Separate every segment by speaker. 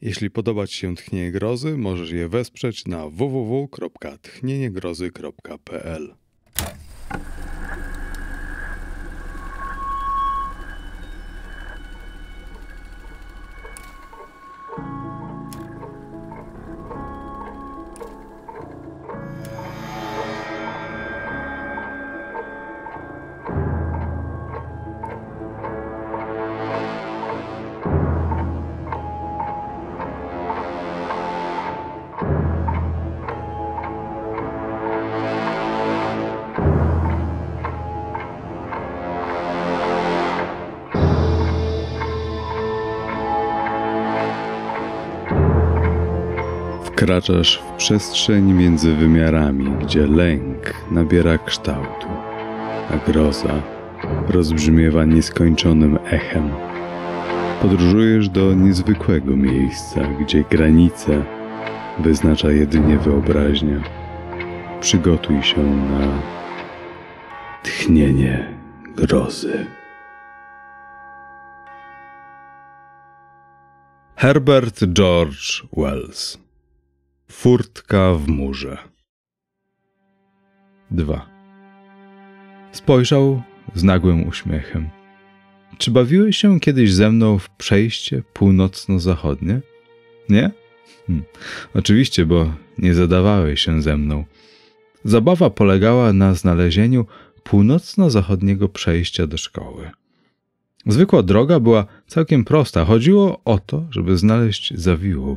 Speaker 1: Jeśli podoba Ci się Tchnienie Grozy, możesz je wesprzeć na www.tchnieniegrozy.pl. Wkraczasz w przestrzeń między wymiarami, gdzie lęk nabiera kształtu, a groza rozbrzmiewa nieskończonym echem. Podróżujesz do niezwykłego miejsca, gdzie granice wyznacza jedynie wyobraźnia. Przygotuj się na tchnienie grozy. Herbert George Wells Furtka w murze. 2. Spojrzał z nagłym uśmiechem. Czy bawiłeś się kiedyś ze mną w przejście północno-zachodnie? Nie? Hm. Oczywiście, bo nie zadawałeś się ze mną. Zabawa polegała na znalezieniu północno-zachodniego przejścia do szkoły. Zwykła droga była całkiem prosta. Chodziło o to, żeby znaleźć zawiłą.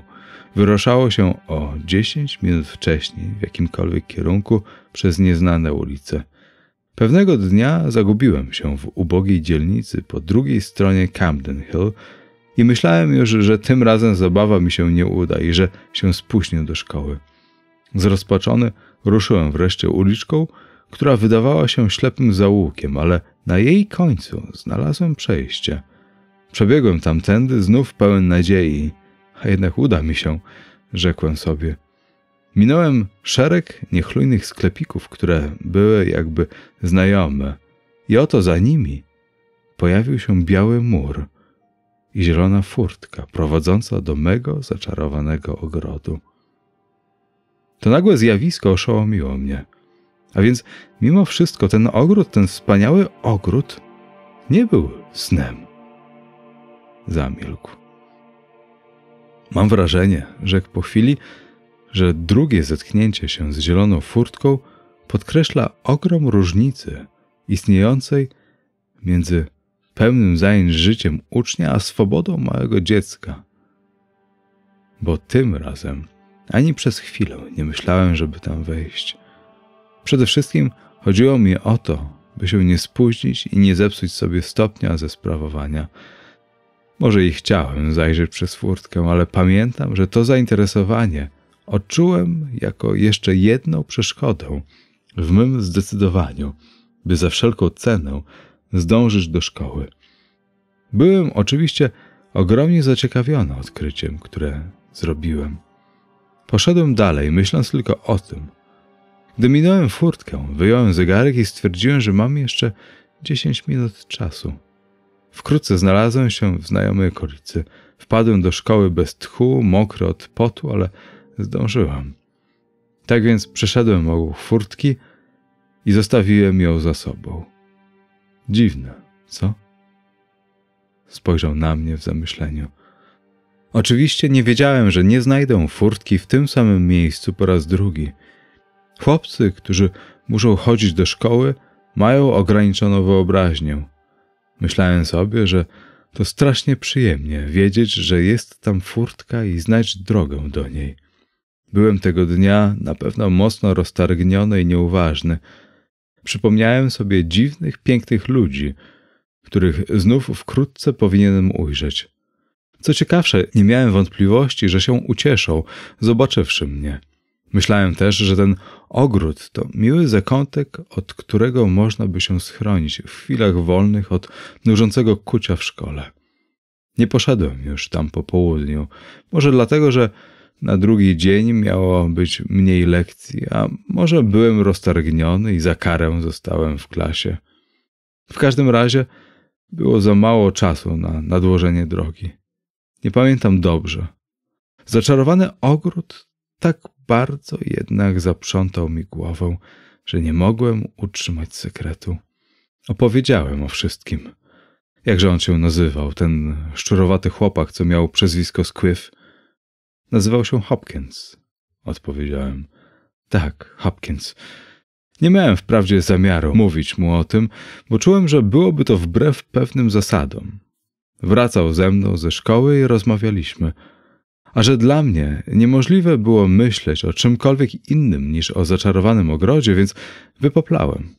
Speaker 1: Wyruszało się o 10 minut wcześniej w jakimkolwiek kierunku przez nieznane ulice. Pewnego dnia zagubiłem się w ubogiej dzielnicy po drugiej stronie Camden Hill i myślałem już, że tym razem zabawa mi się nie uda i że się spóźnię do szkoły. Zrozpaczony ruszyłem wreszcie uliczką, która wydawała się ślepym zaułkiem, ale na jej końcu znalazłem przejście. Przebiegłem tamtędy znów pełen nadziei a jednak uda mi się, rzekłem sobie. Minąłem szereg niechlujnych sklepików, które były jakby znajome. I oto za nimi pojawił się biały mur i zielona furtka prowadząca do mego zaczarowanego ogrodu. To nagłe zjawisko oszołomiło mnie. A więc mimo wszystko ten ogród, ten wspaniały ogród nie był snem. Zamilkł. Mam wrażenie, rzekł po chwili, że drugie zetknięcie się z zieloną furtką podkreśla ogrom różnicy istniejącej między pełnym zajęć życiem ucznia a swobodą małego dziecka. Bo tym razem ani przez chwilę nie myślałem, żeby tam wejść. Przede wszystkim chodziło mi o to, by się nie spóźnić i nie zepsuć sobie stopnia ze sprawowania. Może i chciałem zajrzeć przez furtkę, ale pamiętam, że to zainteresowanie odczułem jako jeszcze jedną przeszkodę w mym zdecydowaniu, by za wszelką cenę zdążyć do szkoły. Byłem oczywiście ogromnie zaciekawiony odkryciem, które zrobiłem. Poszedłem dalej, myśląc tylko o tym. Gdy minąłem furtkę, wyjąłem zegarek i stwierdziłem, że mam jeszcze 10 minut czasu. Wkrótce znalazłem się w znajomej okolicy. Wpadłem do szkoły bez tchu, mokry od potu, ale zdążyłem. Tak więc przeszedłem obok furtki i zostawiłem ją za sobą. Dziwne, co? Spojrzał na mnie w zamyśleniu. Oczywiście nie wiedziałem, że nie znajdę furtki w tym samym miejscu po raz drugi. Chłopcy, którzy muszą chodzić do szkoły, mają ograniczoną wyobraźnię. Myślałem sobie, że to strasznie przyjemnie wiedzieć, że jest tam furtka i znać drogę do niej. Byłem tego dnia na pewno mocno roztargniony i nieuważny. Przypomniałem sobie dziwnych, pięknych ludzi, których znów wkrótce powinienem ujrzeć. Co ciekawsze, nie miałem wątpliwości, że się ucieszą, zobaczywszy mnie. Myślałem też, że ten ogród to miły zakątek, od którego można by się schronić w chwilach wolnych od nużącego kucia w szkole. Nie poszedłem już tam po południu, może dlatego, że na drugi dzień miało być mniej lekcji, a może byłem roztargniony i za karę zostałem w klasie. W każdym razie było za mało czasu na nadłożenie drogi. Nie pamiętam dobrze. Zaczarowany ogród tak bardzo jednak zaprzątał mi głowę, że nie mogłem utrzymać sekretu. Opowiedziałem o wszystkim. Jakże on się nazywał, ten szczurowaty chłopak, co miał przezwisko Squiff? Nazywał się Hopkins, odpowiedziałem. Tak, Hopkins. Nie miałem wprawdzie zamiaru mówić mu o tym, bo czułem, że byłoby to wbrew pewnym zasadom. Wracał ze mną ze szkoły i rozmawialiśmy – a że dla mnie niemożliwe było myśleć o czymkolwiek innym niż o zaczarowanym ogrodzie, więc wypoplałem.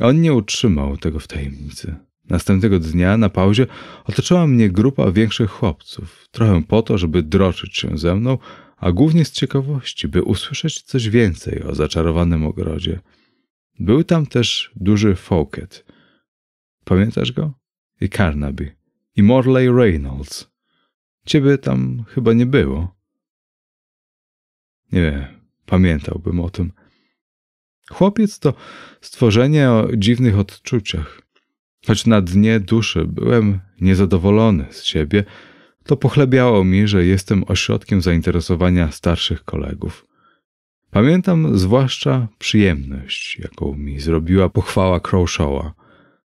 Speaker 1: On nie utrzymał tego w tajemnicy. Następnego dnia na pauzie otoczyła mnie grupa większych chłopców, trochę po to, żeby droczyć się ze mną, a głównie z ciekawości, by usłyszeć coś więcej o zaczarowanym ogrodzie. Był tam też duży Fouquet. Pamiętasz go? I Carnaby. I Morley Reynolds. Ciebie tam chyba nie było. Nie, pamiętałbym o tym. Chłopiec to stworzenie o dziwnych odczuciach. Choć na dnie duszy byłem niezadowolony z siebie, to pochlebiało mi, że jestem ośrodkiem zainteresowania starszych kolegów. Pamiętam zwłaszcza przyjemność, jaką mi zrobiła pochwała Crowshawa.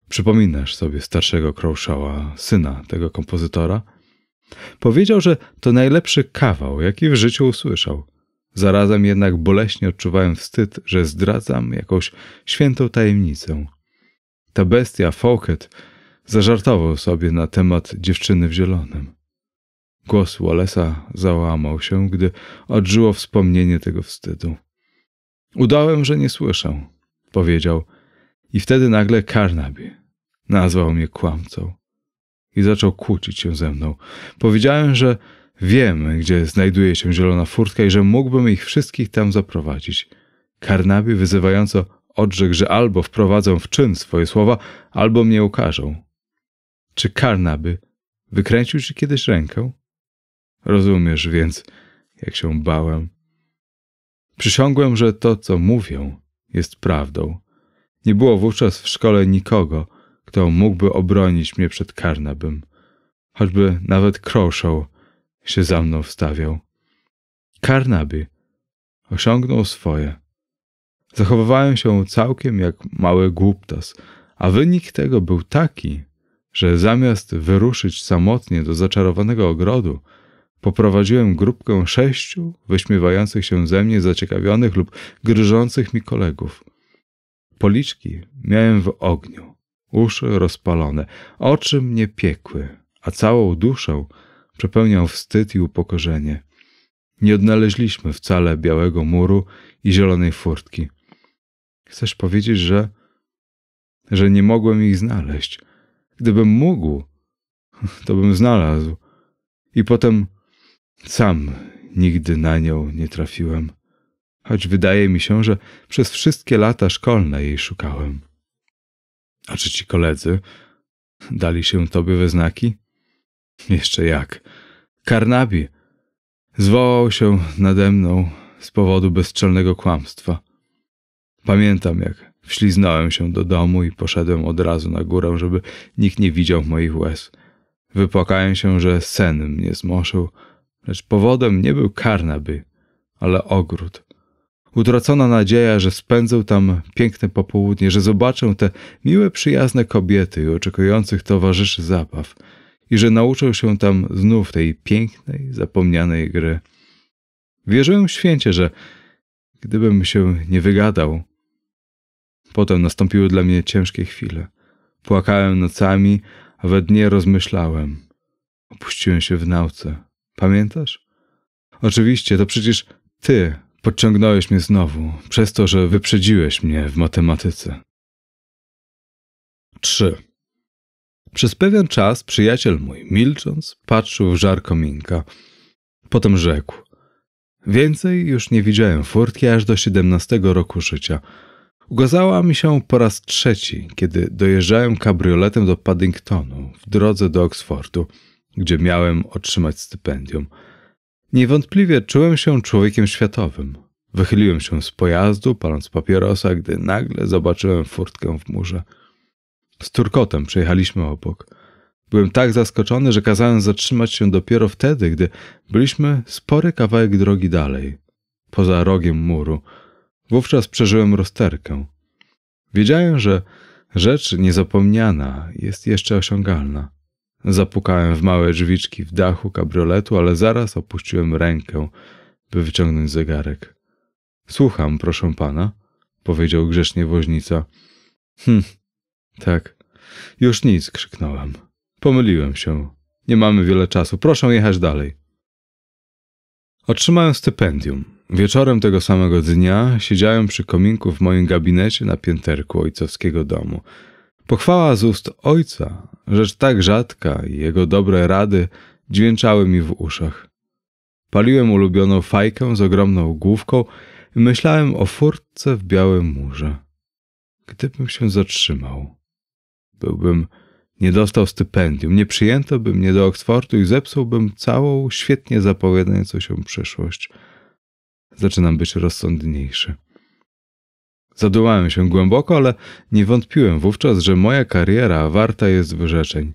Speaker 1: Przypominasz sobie starszego Crowshała, syna tego kompozytora? Powiedział, że to najlepszy kawał, jaki w życiu usłyszał. Zarazem jednak boleśnie odczuwałem wstyd, że zdradzam jakąś świętą tajemnicę. Ta bestia, Fawkett, zażartował sobie na temat dziewczyny w zielonym. Głos Wallace'a załamał się, gdy odżyło wspomnienie tego wstydu. Udałem, że nie słyszę, powiedział. I wtedy nagle Carnaby nazwał mnie kłamcą i zaczął kłócić się ze mną. Powiedziałem, że wiem, gdzie znajduje się zielona furtka i że mógłbym ich wszystkich tam zaprowadzić. Karnabi wyzywająco odrzekł, że albo wprowadzą w czyn swoje słowa, albo mnie ukażą. Czy Karnaby wykręcił ci kiedyś rękę? Rozumiesz więc, jak się bałem. Przysiągłem, że to, co mówią, jest prawdą. Nie było wówczas w szkole nikogo, kto mógłby obronić mnie przed Karnabem. Choćby nawet kroszał się za mną wstawiał. Karnaby osiągnął swoje. Zachowywałem się całkiem jak mały głuptas, a wynik tego był taki, że zamiast wyruszyć samotnie do zaczarowanego ogrodu, poprowadziłem grupkę sześciu wyśmiewających się ze mnie zaciekawionych lub gryżących mi kolegów. Policzki miałem w ogniu uszy rozpalone, oczy mnie piekły, a całą duszę przepełniał wstyd i upokorzenie. Nie odnaleźliśmy wcale białego muru i zielonej furtki. Chcesz powiedzieć, że że nie mogłem ich znaleźć. Gdybym mógł, to bym znalazł. I potem sam nigdy na nią nie trafiłem, choć wydaje mi się, że przez wszystkie lata szkolne jej szukałem. A czy ci koledzy dali się tobie we znaki? Jeszcze jak. Karnabi zwołał się nade mną z powodu bezczelnego kłamstwa. Pamiętam, jak wśliznąłem się do domu i poszedłem od razu na górę, żeby nikt nie widział moich łez. Wypłakałem się, że sen mnie zmoszył, lecz powodem nie był Karnaby, ale ogród – Utracona nadzieja, że spędzę tam piękne popołudnie, że zobaczę te miłe, przyjazne kobiety i oczekujących towarzyszy zabaw i że nauczę się tam znów tej pięknej, zapomnianej gry. Wierzyłem święcie, że gdybym się nie wygadał. Potem nastąpiły dla mnie ciężkie chwile. Płakałem nocami, a we dnie rozmyślałem. Opuściłem się w nauce. Pamiętasz? Oczywiście, to przecież ty Podciągnąłeś mnie znowu, przez to, że wyprzedziłeś mnie w matematyce. 3. Przez pewien czas przyjaciel mój, milcząc, patrzył w żar kominka. Potem rzekł. Więcej już nie widziałem furtki aż do 17 roku życia. Ugazała mi się po raz trzeci, kiedy dojeżdżałem kabrioletem do Paddingtonu w drodze do Oksfordu, gdzie miałem otrzymać stypendium – Niewątpliwie czułem się człowiekiem światowym. Wychyliłem się z pojazdu, paląc papierosa, gdy nagle zobaczyłem furtkę w murze. Z turkotem przejechaliśmy obok. Byłem tak zaskoczony, że kazałem zatrzymać się dopiero wtedy, gdy byliśmy spory kawałek drogi dalej, poza rogiem muru. Wówczas przeżyłem rozterkę. Wiedziałem, że rzecz niezapomniana jest jeszcze osiągalna. Zapukałem w małe drzwiczki w dachu kabrioletu, ale zaraz opuściłem rękę, by wyciągnąć zegarek. Słucham, proszę pana, powiedział grzecznie woźnica. Hm, tak. Już nic, krzyknąłem. Pomyliłem się. Nie mamy wiele czasu. Proszę jechać dalej. Otrzymałem stypendium. Wieczorem tego samego dnia siedziałem przy kominku w moim gabinecie na pięterku ojcowskiego domu. Pochwała z ust ojca, rzecz tak rzadka i jego dobre rady dźwięczały mi w uszach. Paliłem ulubioną fajkę z ogromną główką i myślałem o furtce w białym murze. Gdybym się zatrzymał, byłbym nie dostał stypendium, nie przyjęto by mnie do Oksfordu i zepsułbym całą świetnie zapowiadającą się przyszłość. Zaczynam być rozsądniejszy. Zadumałem się głęboko, ale nie wątpiłem wówczas, że moja kariera warta jest wyrzeczeń.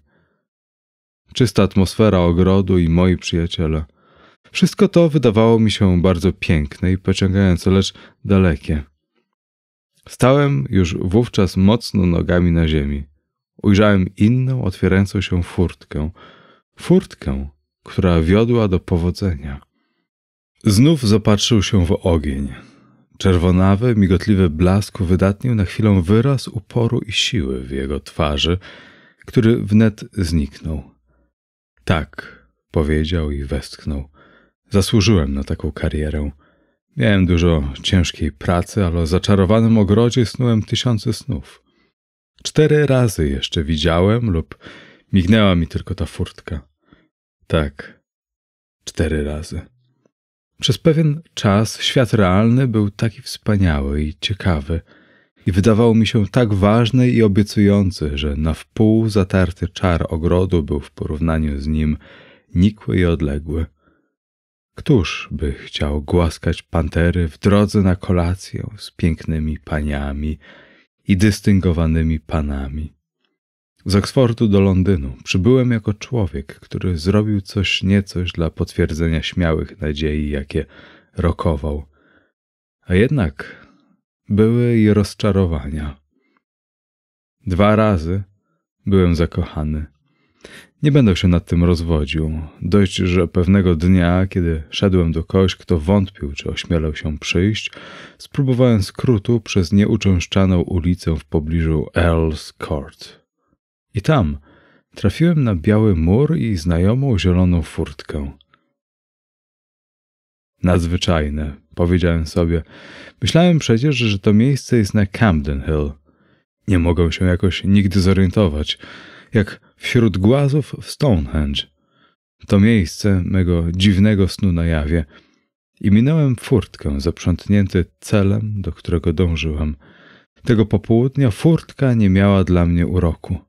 Speaker 1: Czysta atmosfera ogrodu i moi przyjaciele. Wszystko to wydawało mi się bardzo piękne i pociągające, lecz dalekie. Stałem już wówczas mocno nogami na ziemi. Ujrzałem inną, otwierającą się furtkę. Furtkę, która wiodła do powodzenia. Znów zapatrzył się w ogień. Czerwonawy, migotliwy blask wydatnił na chwilę wyraz uporu i siły w jego twarzy, który wnet zniknął. Tak, powiedział i westchnął. Zasłużyłem na taką karierę. Miałem dużo ciężkiej pracy, ale o zaczarowanym ogrodzie snułem tysiące snów. Cztery razy jeszcze widziałem lub mignęła mi tylko ta furtka. Tak, cztery razy. Przez pewien czas świat realny był taki wspaniały i ciekawy, i wydawał mi się tak ważny i obiecujący, że na wpół zatarty czar ogrodu był w porównaniu z nim nikły i odległy. Któż by chciał głaskać pantery w drodze na kolację z pięknymi paniami i dystyngowanymi panami? Z Oxfordu do Londynu przybyłem jako człowiek, który zrobił coś niecoś dla potwierdzenia śmiałych nadziei, jakie rokował. A jednak były i rozczarowania. Dwa razy byłem zakochany. Nie będę się nad tym rozwodził. Dość, że pewnego dnia, kiedy szedłem do kogoś, kto wątpił, czy ośmielał się przyjść, spróbowałem skrótu przez nieuczęszczaną ulicę w pobliżu Earl's Court. I tam trafiłem na biały mur i znajomą zieloną furtkę. Nadzwyczajne, powiedziałem sobie. Myślałem przecież, że to miejsce jest na Camden Hill. Nie mogę się jakoś nigdy zorientować, jak wśród głazów w Stonehenge. To miejsce mego dziwnego snu na jawie. I minąłem furtkę zaprzątnięty celem, do którego dążyłem. Tego popołudnia furtka nie miała dla mnie uroku.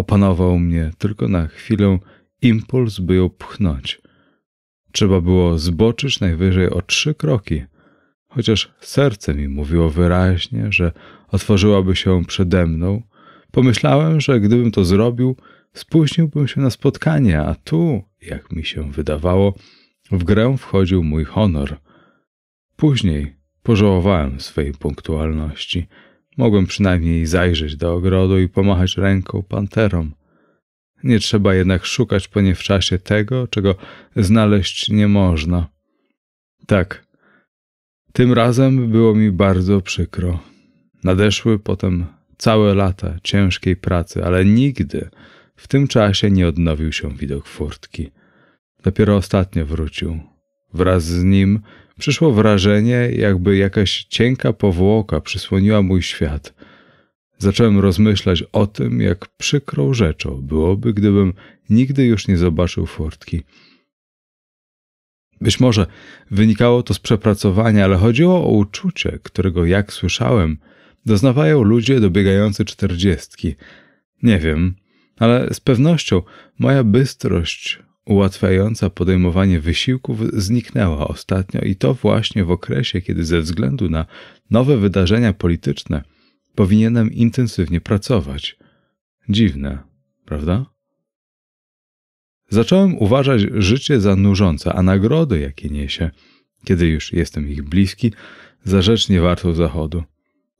Speaker 1: Opanował mnie tylko na chwilę impuls, by ją pchnąć. Trzeba było zboczyć najwyżej o trzy kroki, chociaż serce mi mówiło wyraźnie, że otworzyłaby się przede mną. Pomyślałem, że gdybym to zrobił, spóźniłbym się na spotkanie, a tu, jak mi się wydawało, w grę wchodził mój honor. Później pożałowałem swej punktualności. Mogłem przynajmniej zajrzeć do ogrodu i pomachać ręką panterom. Nie trzeba jednak szukać po nie w czasie tego, czego znaleźć nie można. Tak, tym razem było mi bardzo przykro. Nadeszły potem całe lata ciężkiej pracy, ale nigdy w tym czasie nie odnowił się widok furtki. Dopiero ostatnio wrócił, Wraz z nim przyszło wrażenie, jakby jakaś cienka powłoka przysłoniła mój świat. Zacząłem rozmyślać o tym, jak przykrą rzeczą byłoby, gdybym nigdy już nie zobaczył fortki. Być może wynikało to z przepracowania, ale chodziło o uczucie, którego, jak słyszałem, doznawają ludzie dobiegający czterdziestki. Nie wiem, ale z pewnością moja bystrość ułatwiająca podejmowanie wysiłków zniknęła ostatnio i to właśnie w okresie, kiedy ze względu na nowe wydarzenia polityczne powinienem intensywnie pracować. Dziwne, prawda? Zacząłem uważać życie za nużące, a nagrody, jakie niesie, kiedy już jestem ich bliski, za rzecz niewartą zachodu.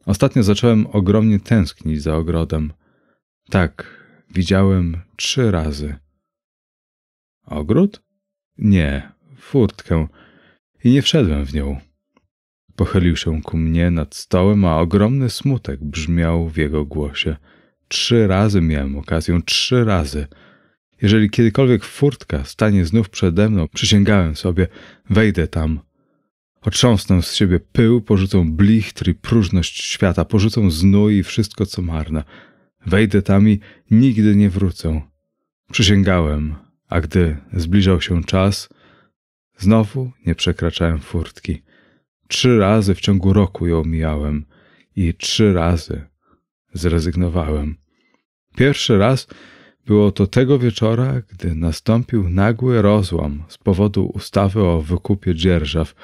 Speaker 1: Ostatnio zacząłem ogromnie tęsknić za ogrodem. Tak, widziałem trzy razy – Ogród? Nie, furtkę. I nie wszedłem w nią. Pochylił się ku mnie nad stołem, a ogromny smutek brzmiał w jego głosie. Trzy razy miałem okazję, trzy razy. Jeżeli kiedykolwiek furtka stanie znów przede mną, przysięgałem sobie, wejdę tam. Otrząsnę z siebie pył, porzucę blichtr i próżność świata, porzucę znój i wszystko, co marne. Wejdę tam i nigdy nie wrócę. Przysięgałem, a gdy zbliżał się czas, znowu nie przekraczałem furtki. Trzy razy w ciągu roku ją mijałem i trzy razy zrezygnowałem. Pierwszy raz było to tego wieczora, gdy nastąpił nagły rozłam z powodu ustawy o wykupie dzierżaw,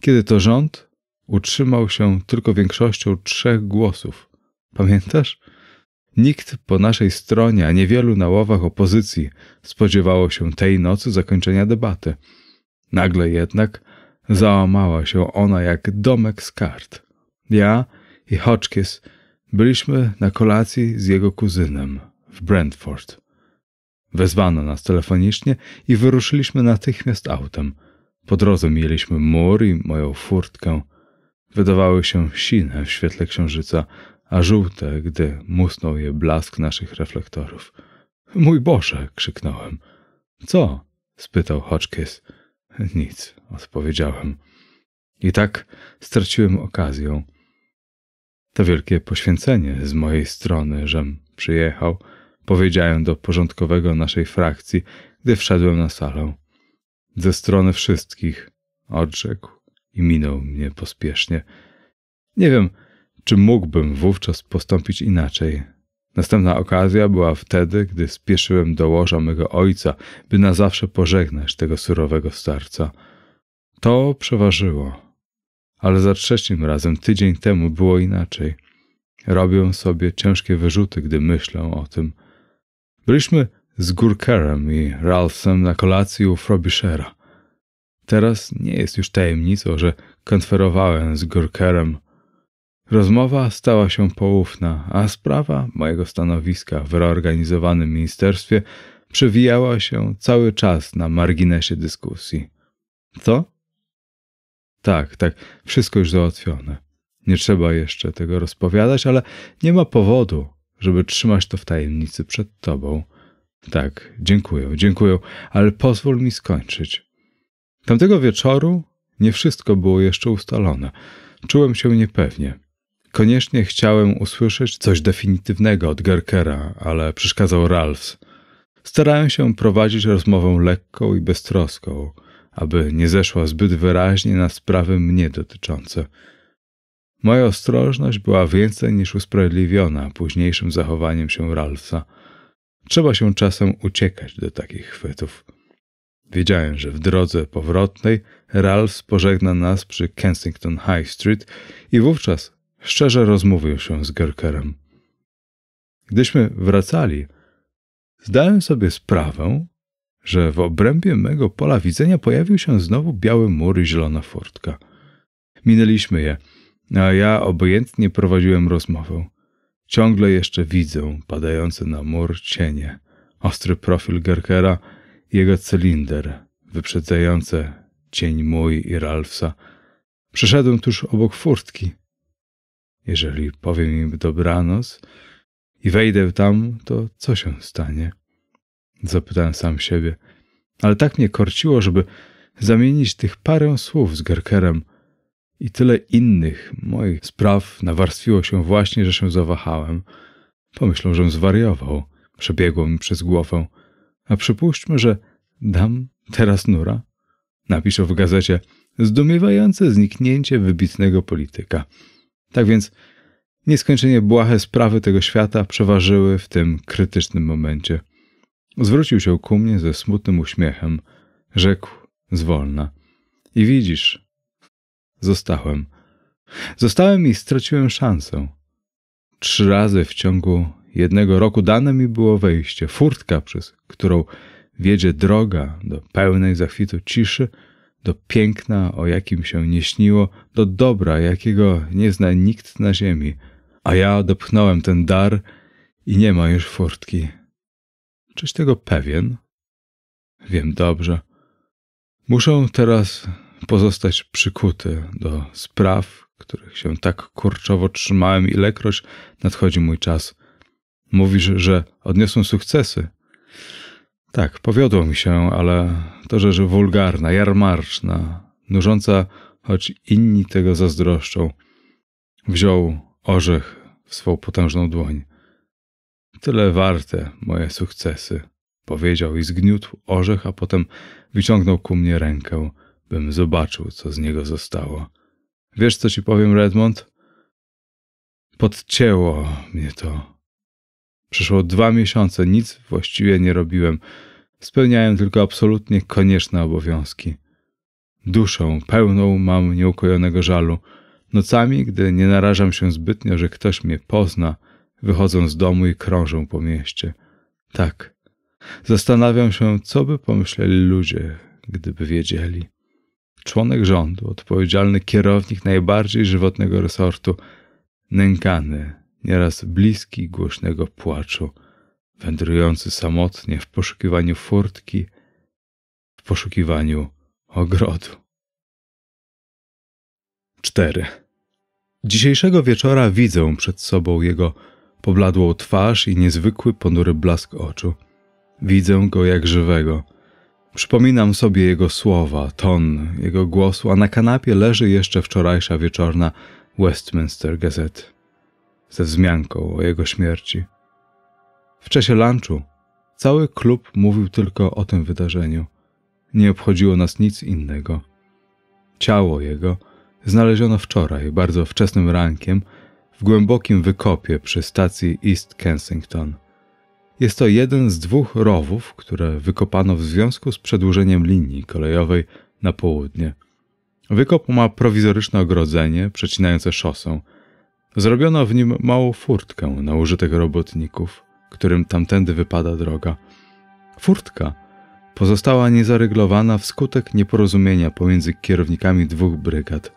Speaker 1: kiedy to rząd utrzymał się tylko większością trzech głosów. Pamiętasz? Nikt po naszej stronie, a niewielu na ławach opozycji spodziewało się tej nocy zakończenia debaty. Nagle jednak załamała się ona jak domek z kart. Ja i Hotchkiss byliśmy na kolacji z jego kuzynem w Brentford. Wezwano nas telefonicznie i wyruszyliśmy natychmiast autem. Po drodze mieliśmy mur i moją furtkę. Wydawały się sine w świetle księżyca, a żółte, gdy musnął je blask naszych reflektorów. Mój Boże! krzyknąłem. Co? spytał Hotchkiss. Nic, odpowiedziałem. I tak straciłem okazję. To wielkie poświęcenie z mojej strony, żem przyjechał, powiedziałem do porządkowego naszej frakcji, gdy wszedłem na salę. Ze strony wszystkich, odrzekł i minął mnie pospiesznie. Nie wiem, czy mógłbym wówczas postąpić inaczej? Następna okazja była wtedy, gdy spieszyłem do łoża mego ojca, by na zawsze pożegnać tego surowego starca. To przeważyło. Ale za trzecim razem, tydzień temu, było inaczej. Robię sobie ciężkie wyrzuty, gdy myślę o tym. Byliśmy z Gurkerem i Ralphem na kolacji u Frobishera. Teraz nie jest już tajemnicą, że konferowałem z Gurkerem Rozmowa stała się poufna, a sprawa mojego stanowiska w reorganizowanym ministerstwie przewijała się cały czas na marginesie dyskusji. Co? Tak, tak, wszystko już załatwione. Nie trzeba jeszcze tego rozpowiadać, ale nie ma powodu, żeby trzymać to w tajemnicy przed tobą. Tak, dziękuję, dziękuję, ale pozwól mi skończyć. Tamtego wieczoru nie wszystko było jeszcze ustalone. Czułem się niepewnie. Koniecznie chciałem usłyszeć coś definitywnego od Gerkera, ale przeszkadzał Ralphs. Starałem się prowadzić rozmowę lekką i beztroską, aby nie zeszła zbyt wyraźnie na sprawy mnie dotyczące. Moja ostrożność była więcej niż usprawiedliwiona późniejszym zachowaniem się Ralphsa. Trzeba się czasem uciekać do takich chwytów. Wiedziałem, że w drodze powrotnej Ralfs pożegna nas przy Kensington High Street i wówczas szczerze rozmówił się z Gerkerem. Gdyśmy wracali, zdałem sobie sprawę, że w obrębie mego pola widzenia pojawił się znowu biały mur i zielona furtka. Minęliśmy je, a ja obojętnie prowadziłem rozmowę. Ciągle jeszcze widzę padające na mur cienie, ostry profil Gerkera i jego cylinder, wyprzedzające cień mój i Ralfsa. Przeszedłem tuż obok furtki – jeżeli powiem im dobranoc i wejdę tam, to co się stanie? Zapytałem sam siebie, ale tak mnie korciło, żeby zamienić tych parę słów z Gerkerem i tyle innych moich spraw nawarstwiło się właśnie, że się zawahałem. Pomyślą, żem zwariował. Przebiegło mi przez głowę. A przypuśćmy, że dam teraz nura. Napiszę w gazecie zdumiewające zniknięcie wybitnego polityka. Tak więc nieskończenie błahe sprawy tego świata przeważyły w tym krytycznym momencie. Zwrócił się ku mnie ze smutnym uśmiechem. Rzekł zwolna. I widzisz, zostałem. Zostałem i straciłem szansę. Trzy razy w ciągu jednego roku dane mi było wejście, furtka, przez którą wiedzie droga do pełnej zachwitu ciszy, do piękna, o jakim się nie śniło, do dobra, jakiego nie zna nikt na ziemi. A ja dopchnąłem ten dar i nie ma już furtki. Czyś tego pewien? Wiem dobrze. Muszę teraz pozostać przykuty do spraw, których się tak kurczowo trzymałem, ilekroć nadchodzi mój czas. Mówisz, że odniosłem sukcesy. Tak, powiodło mi się, ale to rzecz wulgarna, jarmarczna, nużąca, choć inni tego zazdroszczą. Wziął orzech w swą potężną dłoń. Tyle warte moje sukcesy, powiedział i zgniótł orzech, a potem wyciągnął ku mnie rękę, bym zobaczył, co z niego zostało. Wiesz, co ci powiem, Redmond? Podcięło mnie to. Przeszło dwa miesiące, nic właściwie nie robiłem. Spełniałem tylko absolutnie konieczne obowiązki. Duszą pełną mam nieukojonego żalu. Nocami, gdy nie narażam się zbytnio, że ktoś mnie pozna, wychodzą z domu i krążą po mieście. Tak. Zastanawiam się, co by pomyśleli ludzie, gdyby wiedzieli. Członek rządu, odpowiedzialny kierownik najbardziej żywotnego resortu, nękany nieraz bliski głośnego płaczu, wędrujący samotnie w poszukiwaniu furtki, w poszukiwaniu ogrodu. 4. Dzisiejszego wieczora widzę przed sobą jego pobladłą twarz i niezwykły ponury blask oczu. Widzę go jak żywego. Przypominam sobie jego słowa, ton, jego głosu, a na kanapie leży jeszcze wczorajsza wieczorna Westminster Gazette ze wzmianką o jego śmierci. W czasie lunchu cały klub mówił tylko o tym wydarzeniu. Nie obchodziło nas nic innego. Ciało jego znaleziono wczoraj, bardzo wczesnym rankiem, w głębokim wykopie przy stacji East Kensington. Jest to jeden z dwóch rowów, które wykopano w związku z przedłużeniem linii kolejowej na południe. Wykop ma prowizoryczne ogrodzenie przecinające szosę – Zrobiono w nim małą furtkę na użytek robotników, którym tamtędy wypada droga. Furtka pozostała niezaryglowana wskutek nieporozumienia pomiędzy kierownikami dwóch brygad.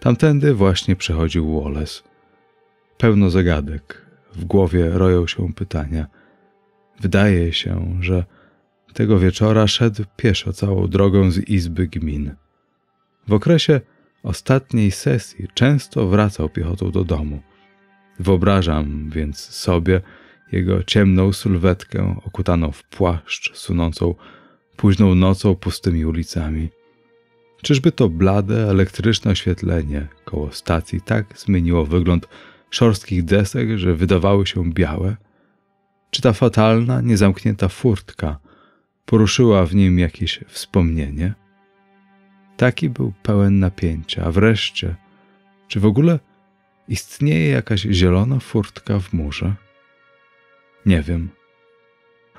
Speaker 1: Tamtędy właśnie przechodził Wallace. Pełno zagadek, w głowie roją się pytania. Wydaje się, że tego wieczora szedł pieszo całą drogą z izby gmin. W okresie ostatniej sesji często wracał piechotą do domu. Wyobrażam więc sobie jego ciemną sylwetkę okutaną w płaszcz, sunącą późną nocą pustymi ulicami. Czyżby to blade, elektryczne oświetlenie koło stacji tak zmieniło wygląd szorstkich desek, że wydawały się białe? Czy ta fatalna, niezamknięta furtka poruszyła w nim jakieś wspomnienie? Taki był pełen napięcia. A wreszcie, czy w ogóle istnieje jakaś zielona furtka w murze? Nie wiem.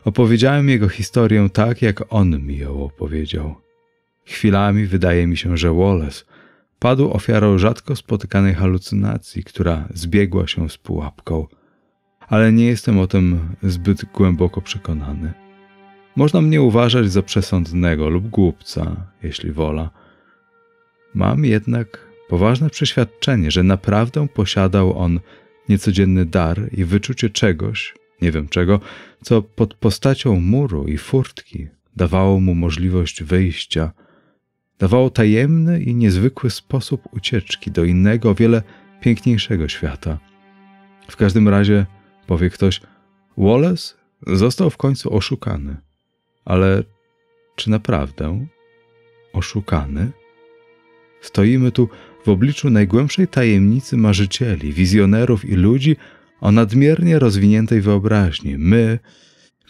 Speaker 1: Opowiedziałem jego historię tak, jak on mi ją opowiedział. Chwilami wydaje mi się, że Wallace padł ofiarą rzadko spotykanej halucynacji, która zbiegła się z pułapką, ale nie jestem o tym zbyt głęboko przekonany. Można mnie uważać za przesądnego lub głupca, jeśli wola Mam jednak poważne przeświadczenie, że naprawdę posiadał on niecodzienny dar i wyczucie czegoś, nie wiem czego, co pod postacią muru i furtki dawało mu możliwość wyjścia, dawało tajemny i niezwykły sposób ucieczki do innego, wiele piękniejszego świata. W każdym razie, powie ktoś, Wallace został w końcu oszukany. Ale czy naprawdę oszukany? Stoimy tu w obliczu najgłębszej tajemnicy marzycieli, wizjonerów i ludzi o nadmiernie rozwiniętej wyobraźni. My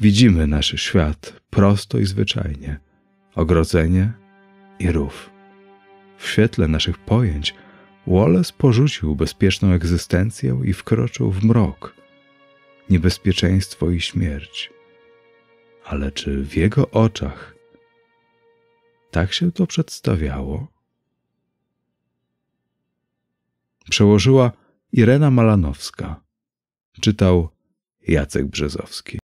Speaker 1: widzimy nasz świat prosto i zwyczajnie, ogrodzenie i rów. W świetle naszych pojęć Wallace porzucił bezpieczną egzystencję i wkroczył w mrok, niebezpieczeństwo i śmierć. Ale czy w jego oczach tak się to przedstawiało? Przełożyła Irena Malanowska. Czytał Jacek Brzezowski.